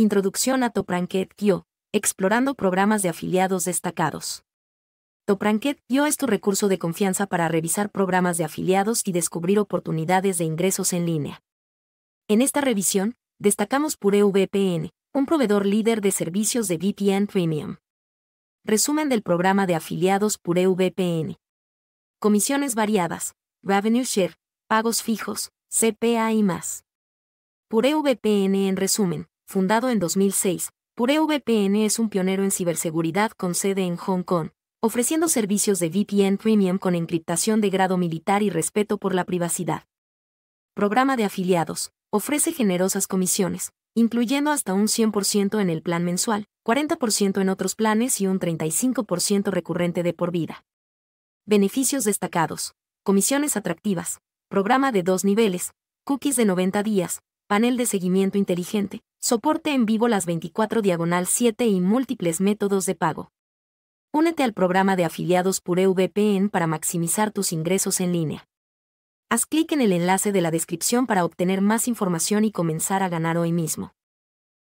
Introducción a Topranket explorando programas de afiliados destacados. Topranket es tu recurso de confianza para revisar programas de afiliados y descubrir oportunidades de ingresos en línea. En esta revisión, destacamos PureVPN, VPN, un proveedor líder de servicios de VPN Premium. Resumen del programa de afiliados PureVPN. Comisiones variadas, revenue share, pagos fijos, CPA y más. PureVPN VPN en resumen fundado en 2006, PureVPN VPN es un pionero en ciberseguridad con sede en Hong Kong, ofreciendo servicios de VPN Premium con encriptación de grado militar y respeto por la privacidad. Programa de afiliados. Ofrece generosas comisiones, incluyendo hasta un 100% en el plan mensual, 40% en otros planes y un 35% recurrente de por vida. Beneficios destacados. Comisiones atractivas. Programa de dos niveles. Cookies de 90 días, panel de seguimiento inteligente, soporte en vivo las 24 diagonal 7 y múltiples métodos de pago. Únete al programa de afiliados PureVPN para maximizar tus ingresos en línea. Haz clic en el enlace de la descripción para obtener más información y comenzar a ganar hoy mismo.